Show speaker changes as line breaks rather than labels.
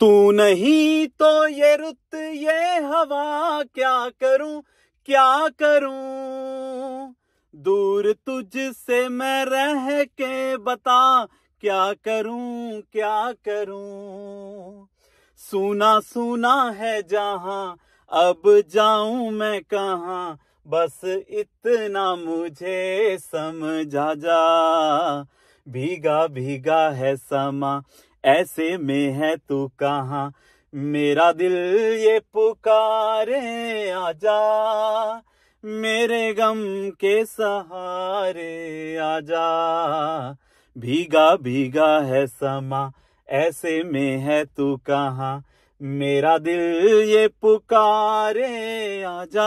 तू नहीं तो ये रुत ये हवा क्या करूं क्या करूं दूर तुझसे मैं रह के बता क्या करूं क्या करूं सुना सुना है जहां अब जाऊं मैं कहा बस इतना मुझे समझा जा भीगा भीगा है समा ऐसे में है तू कहाँ मेरा दिल ये पुकारे आजा मेरे गम के सहारे आजा भीगा भीगा है समा ऐसे में है तू कहाँ मेरा दिल ये पुकारे आजा